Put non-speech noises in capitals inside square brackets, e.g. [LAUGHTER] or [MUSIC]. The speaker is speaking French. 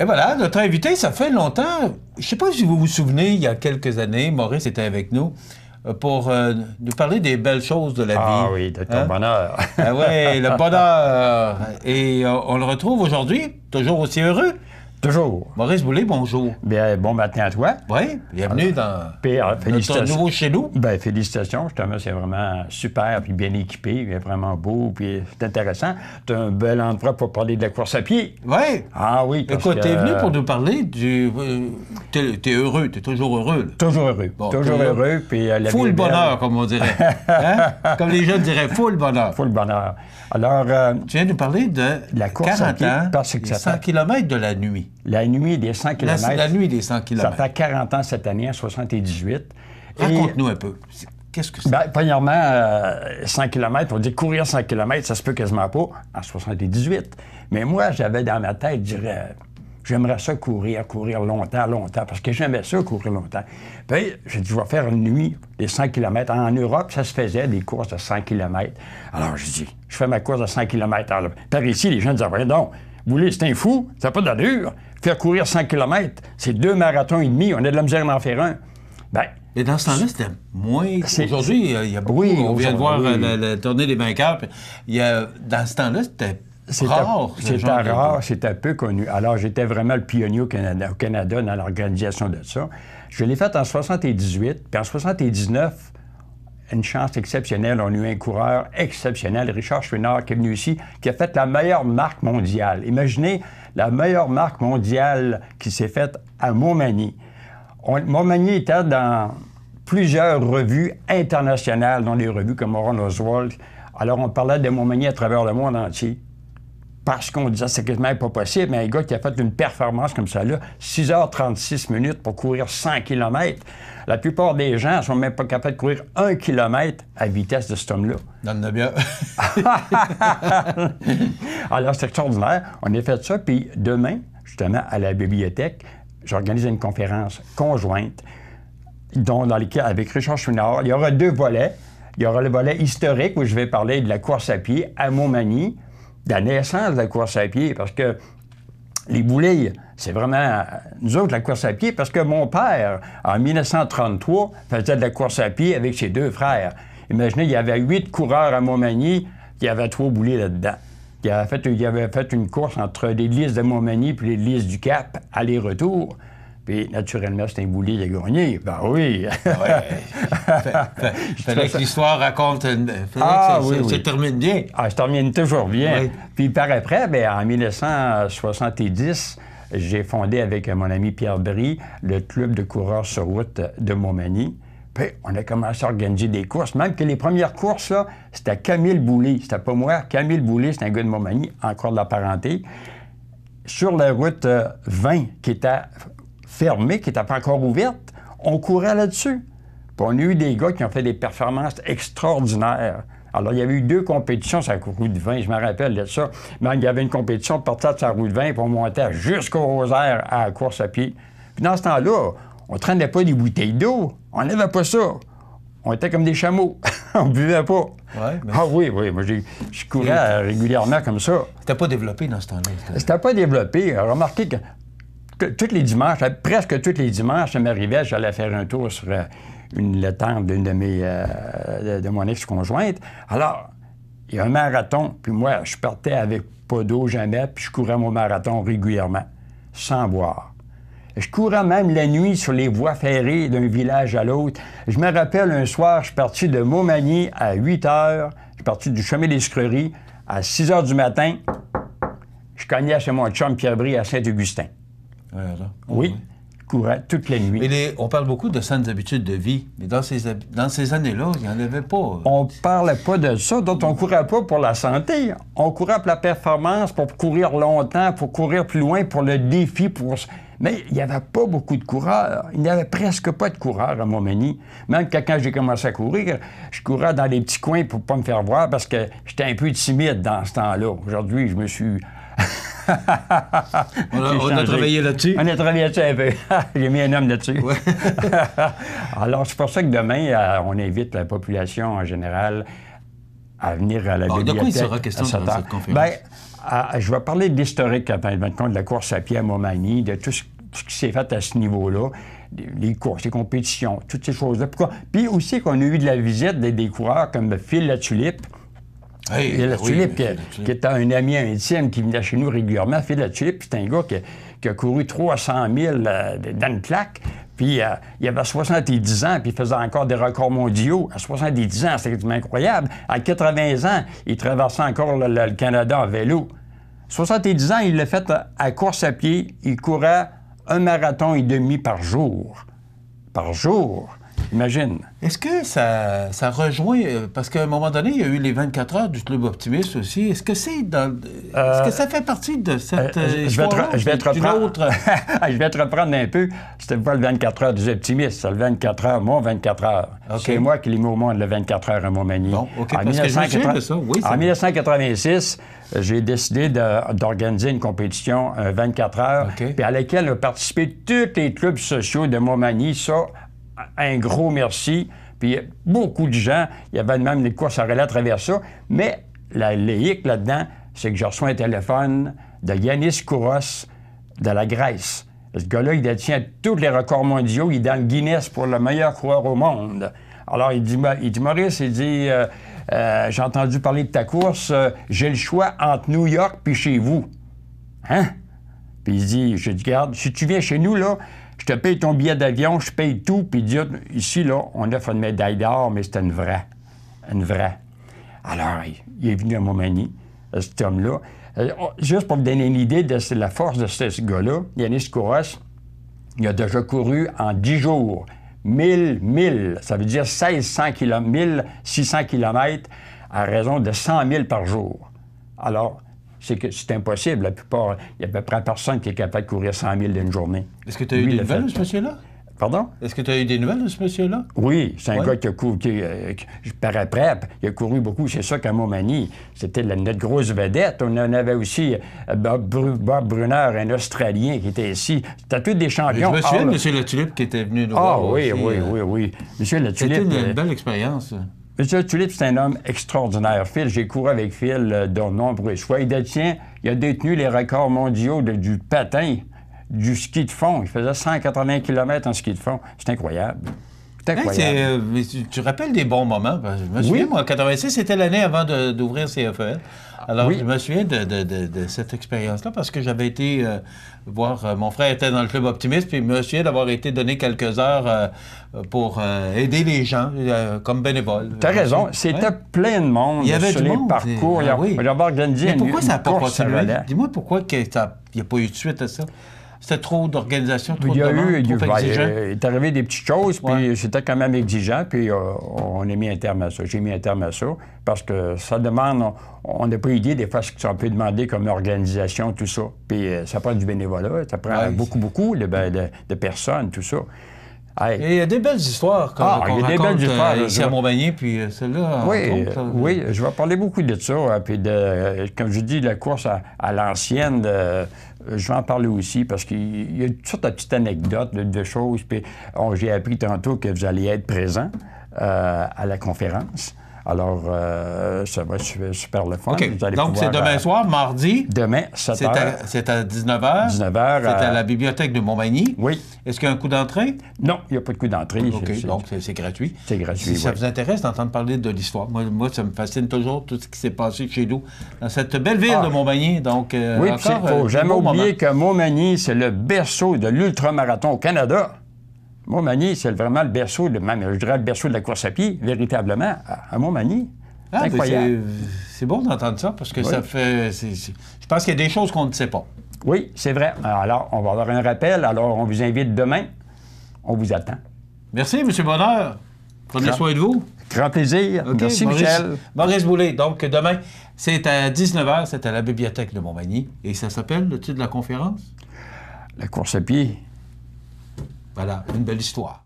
Et voilà, notre invité, ça fait longtemps. Je ne sais pas si vous vous souvenez, il y a quelques années, Maurice était avec nous euh, pour euh, nous parler des belles choses de la ah vie. Ah oui, de ton hein? bonheur. ah oui, le bonheur. Et euh, on le retrouve aujourd'hui, toujours aussi heureux. Toujours. Maurice Boulay, bonjour. Bien, bon matin à toi. Oui, bienvenue euh, dans notre nouveau chez nous. Bien, félicitations, justement, c'est vraiment super, puis bien équipé, puis vraiment beau, puis c'est intéressant. Tu un bel endroit pour parler de la course à pied. Oui. Ah oui, parce Écoute, t'es venu pour nous parler du... Euh, t'es es heureux, t'es toujours heureux. Toujours heureux, toujours heureux, puis... Euh, bonheur, comme on dirait. [LAUGHS] Hein? comme les jeunes diraient, full bonheur. Full bonheur. Alors... tu viens de nous parler de... La course à pied, ans, parce 100 km de la nuit. La nuit des 100 km. La, nuit des 100 km. Ça fait 40 ans cette année, en 78. Raconte-nous un peu. Qu'est-ce que c'est? Ben, premièrement, 100 euh, km, on dit courir 100 km, ça se peut quasiment pas en 78. Mais moi, j'avais dans ma tête, je dirais, j'aimerais ça courir, courir longtemps, longtemps, parce que j'aimais ça courir longtemps. Puis j'ai dit, je vais faire une nuit des 100 km. En Europe, ça se faisait des courses de 100 km. Alors, je dis, je fais ma course de 100 km. par ici, les gens disent, ah, non, vous voulez, c'est un fou, ça n'a pas d'allure. Faire courir 100 km, c'est deux marathons et demi, on a de la misère d'en faire un. Ben, Et dans ce temps-là, c'était moins. Aujourd'hui, il y a beaucoup. Oui, on vient de voir euh, la, tournée des vainqueurs. Il y a... Dans ce temps-là, c'était rare, c'était rare, c'était peu connu. Alors, j'étais vraiment le pionnier au Canada, au Canada dans l'organisation de ça. Je l'ai fait en 78, puis en 79, une chance exceptionnelle. On a eu un coureur exceptionnel, Richard Schwinnard, qui est venu ici, qui a fait la meilleure marque mondiale. Imaginez la meilleure marque mondiale qui s'est faite à Montmagny. Montmagny était dans plusieurs revues internationales, dans les revues comme Oran Oswald. Alors, on parlait de Montmagny à travers le monde entier parce qu'on disait que c'est quasiment pas possible, mais un gars qui a fait une performance comme ça, là, 6h36 minutes pour courir 100 km, la plupart des gens ne sont même pas capables de courir 1 km à vitesse de cet homme-là. Donne-le bien. Hein? [LAUGHS] Alors, c'est extraordinaire. On a fait ça, puis demain, justement, à la bibliothèque, j'organise une conférence conjointe dont, dans avec Richard Chouinard. Il y aura deux volets. Il y aura le volet historique où je vais parler de la course à pied à Montmagny, la naissance de la course à pied, parce que les boulets, c'est vraiment nous autres la course à pied, parce que mon père, en 1933, faisait de la course à pied avec ses deux frères. Imaginez, il y avait huit coureurs à Montmagny, il y avait trois boulets là-dedans. Il avait, fait, avait fait une course entre l'église de Montmagny et l'église du Cap, aller-retour. Puis, naturellement, c'est un boulet, il a gagné. Ben oui. Ah ouais. [LAUGHS] Fallait que l'histoire raconte. Ah, ça, oui, ça, termine bien. Ah, Ça termine toujours bien. Puis, par après, ben, en 1970, j'ai fondé avec mon ami Pierre Brie le club de coureurs sur route de Montmagny. Puis, on a commencé à organiser des courses, même que les premières courses, c'était Camille Boulet. C'était pas moi. Camille Boulet, c'est un gars de Montmagny, encore de la parenté. Sur la route 20, euh, qui était fermée qui n'était pas encore ouverte, on courait là-dessus. Puis on a eu des gars qui ont fait des performances extraordinaires. Alors, il y avait eu deux compétitions sur la roue de vin, je me rappelle de ça. il y avait une compétition, de partait de sa roue de vin, puis on montait jusqu'au rosaire à la course à pied. Puis dans ce temps-là, on ne traînait pas des bouteilles d'eau. On n'avait pas ça. On était comme des chameaux. [LAUGHS] on ne buvait pas. Ah oui, oui. Moi, je courais régulièrement comme ça. C'était pas développé dans ce temps-là. C'était pas développé. Remarquez que toutes les dimanches, presque tous les dimanches, ça m'arrivait, j'allais faire un tour sur euh, une, le d'une de mes, euh, de mon ex-conjointe. Alors, il y a un marathon, puis moi, je partais avec pas d'eau jamais, puis je courais mon marathon régulièrement, sans boire. Je courais même la nuit sur les voies ferrées d'un village à l'autre. Je me rappelle un soir, je suis parti de Montmagny à 8 heures, je suis parti du chemin des Screries à 6 heures du matin. Je cognais chez mon chum Pierre Brie à Saint-Augustin oui. courait toutes les nuits. Mais on parle beaucoup de saines habitudes de vie, mais dans ces, dans ces années-là, il n'y en avait pas. On ne parlait pas de ça, Donc, on ne courait pas pour la santé. On courait pour la performance, pour courir longtemps, pour courir plus loin, pour le défi. Pour... Mais il n'y avait pas beaucoup de coureurs. Il n'y avait presque pas de coureurs à Montmagny. Même quand j'ai commencé à courir, je courais dans les petits coins pour ne pas me faire voir parce que j'étais un peu timide dans ce temps-là. Aujourd'hui, je me suis... [LAUGHS] on, a, travaillé là-dessus. On a travaillé là-dessus un peu. [LAUGHS] J'ai mis un homme là-dessus. [LAUGHS] Alors, c'est pour ça que demain, euh, on invite la population en général à venir à la Alors, ah, bibliothèque. De quoi il sera question dans cette conférence? Ben, euh, je vais parler d'historique, à de la course à pied à Montmagny, de tout ce, qui s'est fait à ce niveau-là, les courses, les compétitions, toutes ces choses-là. Puis aussi qu'on a eu de la visite des, des coureurs comme Phil La Tulipe, il y a ben qui, était un ami intime qui venait chez nous régulièrement. la Philippe, c'est un gars qui, a couru 300 000 euh, dans claque. Puis euh, il avait 70 ans, puis il faisait encore des records mondiaux. À 70 ans, c'est incroyable. À 80 ans, il traversait encore le, le Canada en vélo. 70 ans, il l'a fait euh, à course à pied. Il courait un marathon et demi par jour. Par jour. Imagine. Est-ce que ça, ça rejoint, euh, parce qu'à un moment donné, il y a eu les 24 heures du Club Optimiste aussi. Est-ce que c'est dans, est-ce euh, que ça fait partie de cette histoire euh, je, vais te, je, vais [LAUGHS] reprendre, un peu. C'était pas le 24 heures des Optimiste, c'est le 24 heures, mon 24 heures. C'est moi qui l'ai mis au monde, le 24 heures à Montmagny. Bon, en, Oui, en 1986, j'ai décidé d'organiser une compétition 24 heures, puis à laquelle ont participé tous les clubs sociaux de Montmagny, ça un gros merci. Puis beaucoup de gens, il y avait même des courses à relais à travers ça. Mais la, laïque là-dedans, c'est que je reçois un téléphone de Yanis Kouros de la Grèce. Ce gars-là, il détient tous les records mondiaux. Il est dans le Guinness pour le meilleur coureur au monde. Alors, il dit, il dit Maurice, il dit, euh, euh, j'ai entendu parler de ta course. Euh, j'ai le choix entre New York puis chez vous. Hein? Puis il dit, je te garde, si tu viens chez nous, là, je te paye ton billet d'avion, je paye tout, puis dit, ici, là, on offre une médaille d'or, mais c'était une vraie. Une vraie. Alors, il est venu à Montmagny, euh, cet homme-là. Euh, oh, juste pour vous donner une idée de la force de ce, gars-là, Yanis Kouros, il a déjà couru en 10 jours 1000 1000, ça veut dire 1600 km, 1600 km à raison de 100 000 par jour. Alors, c'est impossible. La plupart, il n'y a à peu près personne qui est capable de courir 100 000 d'une journée. Est-ce que tu as eu des nouvelles de ce monsieur-là? Pardon? Est-ce que tu as eu des nouvelles de ce monsieur-là? Oui, c'est un gars qui a couru, qui, euh, par après, il a couru beaucoup, c'est ça qu'à Montmagny, c'était notre grosse vedette. On en avait aussi euh, Bob, Brunner, un Australien qui était ici. C'était tous des champions. je me souviens de ah, M. Le qui était venu nous ah, voir. Ah oui, oui, oui, oui, Monsieur M. C'était une belle expérience. Monsieur Tulip, c'est un homme extraordinaire. Phil, j'ai couru avec Phil euh, de nombreuses fois. Il détient, il a détenu les records mondiaux du patin, du ski de fond. Il faisait 180 km en ski de fond. C'est incroyable. Euh, tu, rappelles des bons moments. E je me souviens, moi, 86, c'était l'année avant d'ouvrir CFL. Alors, je me souviens de, cette expérience-là parce que j'avais été euh, voir. Euh, mon frère était dans le club optimiste, puis je me souviens d'avoir été donné quelques heures pour aider les gens comme bénévole. as raison. C'était plein de monde. Il y avait du monde. parcours. Ah, oui. Mais pourquoi ça n'a pas continué? Dis-moi pourquoi il n'y a pas eu de suite à ça c'était trop d'organisation, trop il y a de eu, euh, il, est arrivé des petites choses, puis c'était quand même exigeant, puis euh, on a mis un terme à ça. J'ai mis un terme à ça, parce que ça demande, on n'a pas idée des fois ce qu'on peut demander comme organisation, tout ça. Puis euh, ça prend du bénévolat, ça prend beaucoup, beaucoup ben, de personnes, tout ça. Euh, ah, il y a des belles histoires qu'on il y raconte des belles histoires, ici à puis euh, celle-là... Oui, euh, oui, je vais parler beaucoup de ça. Hein, puis de, comme je dis, la course à, l'ancienne, je vais en parler aussi parce qu'il y a toutes sortes de petites anecdotes, de, choses. Puis oh, j'ai appris tantôt que vous allez être présent à la conférence. Alors, euh, ça va super, le fun. Donc, c'est demain euh, soir, mardi. Demain, 7 h. C'est à, 19h. 19h. C'est à euh, la bibliothèque de Montmagny. Oui. Est-ce qu'il y a un coup d'entrée? Non, il n'y a pas de coup d'entrée. OK, donc c'est gratuit. C'est gratuit, Si ça vous intéresse d'entendre parler de l'histoire, moi, ça me fascine toujours tout ce qui s'est passé chez nous, dans cette belle ville de ah. Montmagny. Donc, euh, oui, il ne faut jamais oublier que Montmagny, c'est le berceau de l'ultramarathon au Canada. Montmagny, c'est vraiment le berceau, de, même, je dirais le berceau de la course à pied, véritablement, à, à Montmagny. Ah, incroyable. c'est bon d'entendre ça parce que ça fait. je pense qu'il y a des choses qu'on ne sait pas. Oui, c'est vrai. Alors, on va avoir un rappel. Alors, on vous invite demain. On vous attend. Merci, M. Bonheur. Prenez soin de vous. Grand plaisir. Merci, Michel. Maurice Boulay. Donc, demain, c'est à 19h, c'est à la bibliothèque de Montmagny. Et ça s'appelle le titre de la conférence? La course à pied. Voilà, une belle histoire.